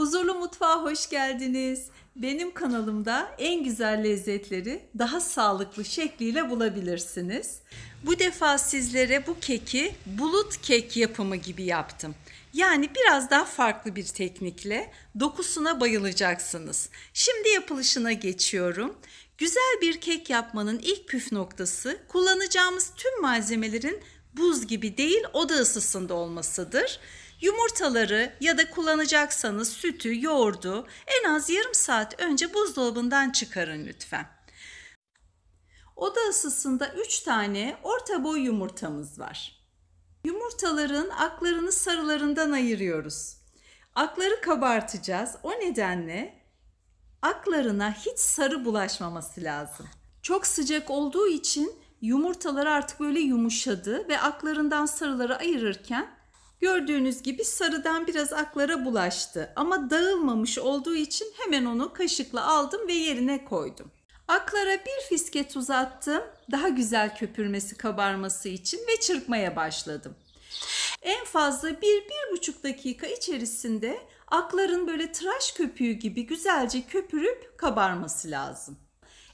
Huzurlu Mutfağa hoş geldiniz. Benim kanalımda en güzel lezzetleri daha sağlıklı şekliyle bulabilirsiniz. Bu defa sizlere bu keki bulut kek yapımı gibi yaptım. Yani biraz daha farklı bir teknikle dokusuna bayılacaksınız. Şimdi yapılışına geçiyorum. Güzel bir kek yapmanın ilk püf noktası kullanacağımız tüm malzemelerin buz gibi değil oda ısısında olmasıdır. Yumurtaları ya da kullanacaksanız sütü, yoğurdu en az yarım saat önce buzdolabından çıkarın lütfen. Oda ısısında 3 tane orta boy yumurtamız var. Yumurtaların aklarını sarılarından ayırıyoruz. Akları kabartacağız. O nedenle aklarına hiç sarı bulaşmaması lazım. Çok sıcak olduğu için yumurtalar artık böyle yumuşadı ve aklarından sarıları ayırırken Gördüğünüz gibi sarıdan biraz aklara bulaştı ama dağılmamış olduğu için hemen onu kaşıkla aldım ve yerine koydum. Aklara bir fisket uzattım daha güzel köpürmesi kabarması için ve çırpmaya başladım. En fazla bir bir buçuk dakika içerisinde akların böyle tıraş köpüğü gibi güzelce köpürüp kabarması lazım.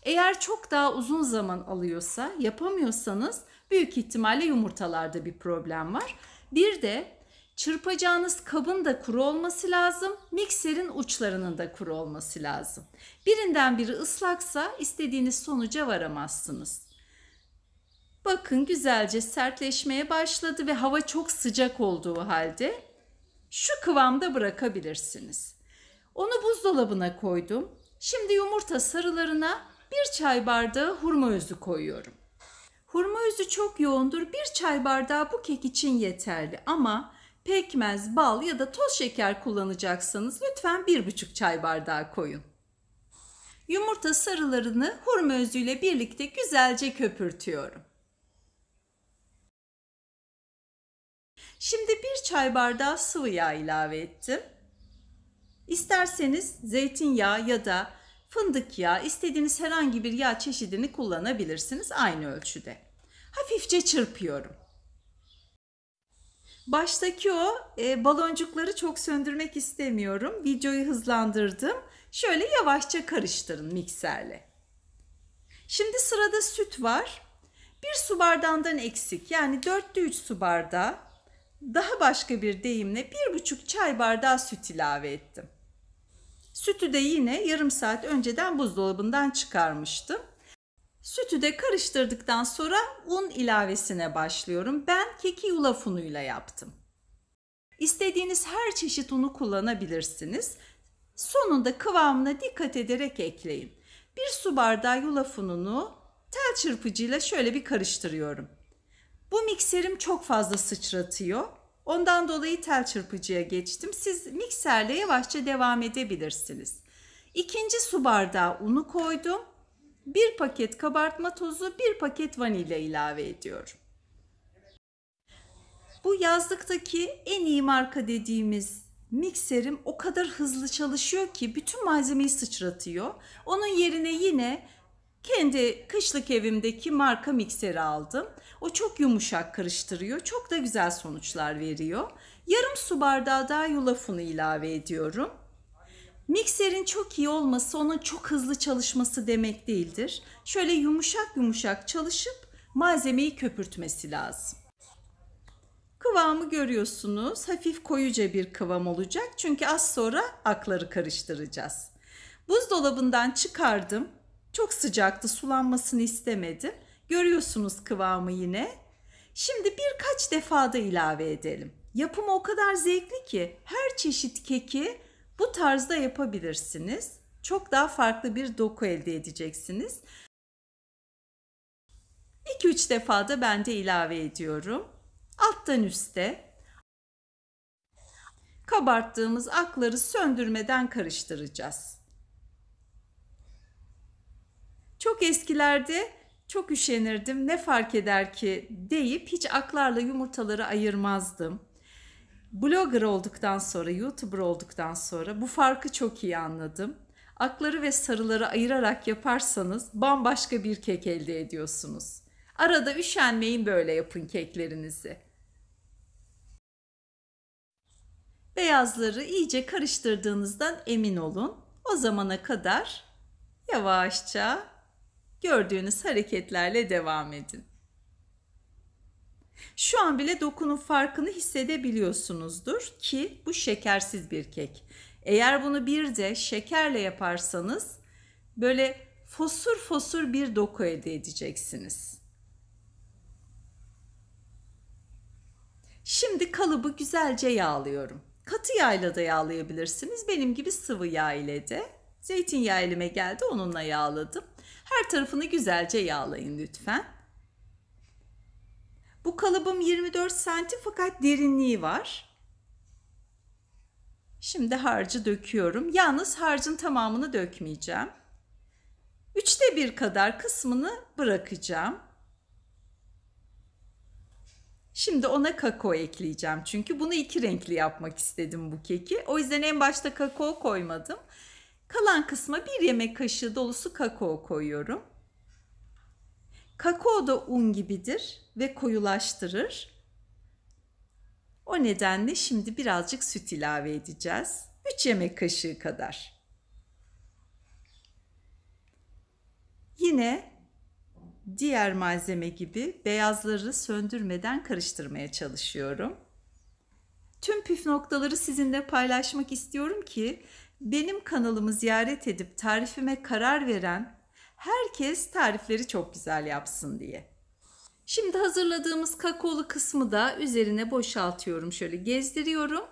Eğer çok daha uzun zaman alıyorsa yapamıyorsanız büyük ihtimalle yumurtalarda bir problem var. Bir de Çırpacağınız kabın da kuru olması lazım. Mikserin uçlarının da kuru olması lazım. Birinden biri ıslaksa istediğiniz sonuca varamazsınız. Bakın güzelce sertleşmeye başladı ve hava çok sıcak olduğu halde şu kıvamda bırakabilirsiniz. Onu buzdolabına koydum. Şimdi yumurta sarılarına bir çay bardağı hurma özü koyuyorum. Hurma özü çok yoğundur. Bir çay bardağı bu kek için yeterli ama pekmez, bal ya da toz şeker kullanacaksanız lütfen 1,5 çay bardağı koyun. Yumurta sarılarını hurma özüyle birlikte güzelce köpürtüyorum. Şimdi bir çay bardağı sıvı yağ ilave ettim. İsterseniz zeytinyağı ya da fındık yağı istediğiniz herhangi bir yağ çeşidini kullanabilirsiniz aynı ölçüde. Hafifçe çırpıyorum. Baştaki o e, baloncukları çok söndürmek istemiyorum. Videoyu hızlandırdım. Şöyle yavaşça karıştırın mikserle. Şimdi sırada süt var. Bir su bardağından eksik yani 4'te 3 su bardağı. Daha başka bir deyimle 1,5 çay bardağı süt ilave ettim. Sütü de yine yarım saat önceden buzdolabından çıkarmıştım. Sütü de karıştırdıktan sonra un ilavesine başlıyorum. Ben keki yulaf unuyla yaptım. İstediğiniz her çeşit unu kullanabilirsiniz. Sonunda kıvamına dikkat ederek ekleyin. Bir su bardağı yulaf ununu tel çırpıcıyla şöyle bir karıştırıyorum. Bu mikserim çok fazla sıçratıyor. Ondan dolayı tel çırpıcıya geçtim. Siz mikserle yavaşça devam edebilirsiniz. İkinci su bardağı unu koydum 1 paket kabartma tozu, 1 paket vanilya ilave ediyorum. Bu yazlıktaki en iyi marka dediğimiz mikserim o kadar hızlı çalışıyor ki bütün malzemeyi sıçratıyor. Onun yerine yine kendi kışlık evimdeki marka mikseri aldım. O çok yumuşak karıştırıyor. Çok da güzel sonuçlar veriyor. Yarım su bardağı daha yulaf unu ilave ediyorum. Mikserin çok iyi olması onun çok hızlı çalışması demek değildir. Şöyle yumuşak yumuşak çalışıp malzemeyi köpürtmesi lazım. Kıvamı görüyorsunuz. Hafif koyuca bir kıvam olacak. Çünkü az sonra akları karıştıracağız. Buzdolabından çıkardım. Çok sıcaktı. Sulanmasını istemedim. Görüyorsunuz kıvamı yine. Şimdi birkaç defada ilave edelim. Yapımı o kadar zevkli ki her çeşit keki bu tarzda yapabilirsiniz. Çok daha farklı bir doku elde edeceksiniz. 2-3 defa da ben de ilave ediyorum. Alttan üste kabarttığımız akları söndürmeden karıştıracağız. Çok eskilerde çok üşenirdim ne fark eder ki deyip hiç aklarla yumurtaları ayırmazdım. Blogger olduktan sonra, YouTuber olduktan sonra bu farkı çok iyi anladım. Akları ve sarıları ayırarak yaparsanız bambaşka bir kek elde ediyorsunuz. Arada üşenmeyin böyle yapın keklerinizi. Beyazları iyice karıştırdığınızdan emin olun. O zamana kadar yavaşça gördüğünüz hareketlerle devam edin. Şu an bile dokunun farkını hissedebiliyorsunuzdur ki bu şekersiz bir kek. Eğer bunu bir de şekerle yaparsanız böyle fosur fosur bir doku elde edeceksiniz. Şimdi kalıbı güzelce yağlıyorum. Katı yağla da yağlayabilirsiniz. Benim gibi sıvı yağ ile de. Zeytinyağı elime geldi onunla yağladım. Her tarafını güzelce yağlayın lütfen. Bu kalıbım 24 santim fakat derinliği var. Şimdi harcı döküyorum. Yalnız harcın tamamını dökmeyeceğim. Üçte bir kadar kısmını bırakacağım. Şimdi ona kakao ekleyeceğim. Çünkü bunu iki renkli yapmak istedim bu keki. O yüzden en başta kakao koymadım. Kalan kısma bir yemek kaşığı dolusu kakao koyuyorum. Kakao da un gibidir ve koyulaştırır. O nedenle şimdi birazcık süt ilave edeceğiz. 3 yemek kaşığı kadar. Yine diğer malzeme gibi beyazları söndürmeden karıştırmaya çalışıyorum. Tüm püf noktaları sizinle paylaşmak istiyorum ki benim kanalımı ziyaret edip tarifime karar veren Herkes tarifleri çok güzel yapsın diye. Şimdi hazırladığımız kakaolu kısmı da üzerine boşaltıyorum. Şöyle gezdiriyorum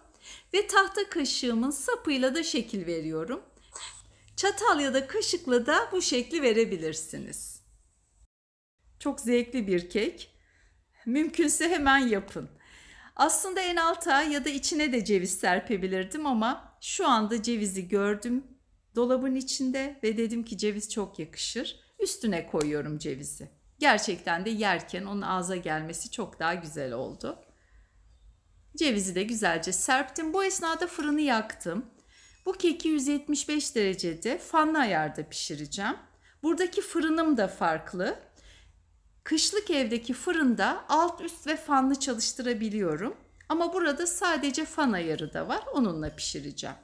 ve tahta kaşığımın sapıyla da şekil veriyorum. Çatal ya da kaşıkla da bu şekli verebilirsiniz. Çok zevkli bir kek. Mümkünse hemen yapın. Aslında en alta ya da içine de ceviz serpebilirdim ama şu anda cevizi gördüm dolabın içinde ve dedim ki ceviz çok yakışır. Üstüne koyuyorum cevizi. Gerçekten de yerken onun ağza gelmesi çok daha güzel oldu. Cevizi de güzelce serptim. Bu esnada fırını yaktım. Bu keki 175 derecede fanlı ayarda pişireceğim. Buradaki fırınım da farklı. Kışlık evdeki fırında alt üst ve fanlı çalıştırabiliyorum. Ama burada sadece fan ayarı da var. Onunla pişireceğim.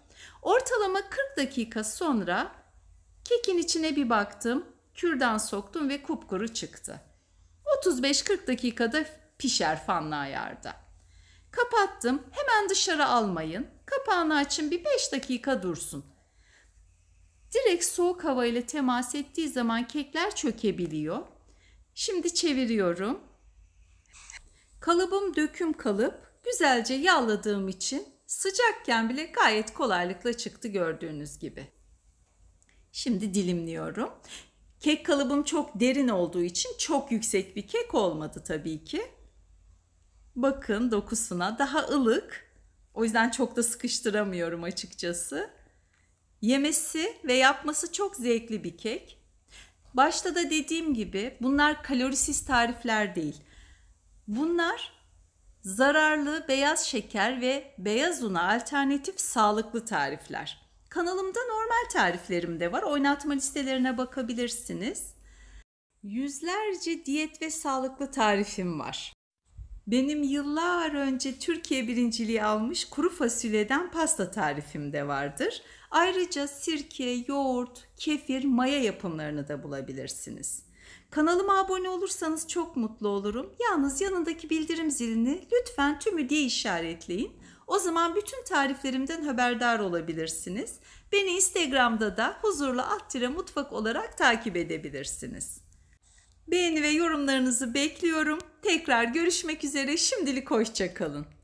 Ortalama 40 dakika sonra kekin içine bir baktım. Kürdan soktum ve kupkuru çıktı. 35-40 dakikada pişer fanlı ayarda. Kapattım. Hemen dışarı almayın. Kapağını açın bir 5 dakika dursun. Direkt soğuk hava ile temas ettiği zaman kekler çökebiliyor. Şimdi çeviriyorum. Kalıbım döküm kalıp güzelce yağladığım için Sıcakken bile gayet kolaylıkla çıktı gördüğünüz gibi. Şimdi dilimliyorum. Kek kalıbım çok derin olduğu için çok yüksek bir kek olmadı tabii ki. Bakın dokusuna daha ılık. O yüzden çok da sıkıştıramıyorum açıkçası. Yemesi ve yapması çok zevkli bir kek. Başta da dediğim gibi bunlar kalorisiz tarifler değil. Bunlar zararlı beyaz şeker ve beyaz una alternatif sağlıklı tarifler. Kanalımda normal tariflerim de var. Oynatma listelerine bakabilirsiniz. Yüzlerce diyet ve sağlıklı tarifim var. Benim yıllar önce Türkiye birinciliği almış kuru fasulyeden pasta tarifim de vardır. Ayrıca sirke, yoğurt, kefir, maya yapımlarını da bulabilirsiniz. Kanalıma abone olursanız çok mutlu olurum. Yalnız yanındaki bildirim zilini lütfen tümü diye işaretleyin. O zaman bütün tariflerimden haberdar olabilirsiniz. Beni Instagram'da da huzurlu alt mutfak olarak takip edebilirsiniz. Beğeni ve yorumlarınızı bekliyorum. Tekrar görüşmek üzere. Şimdilik hoşçakalın.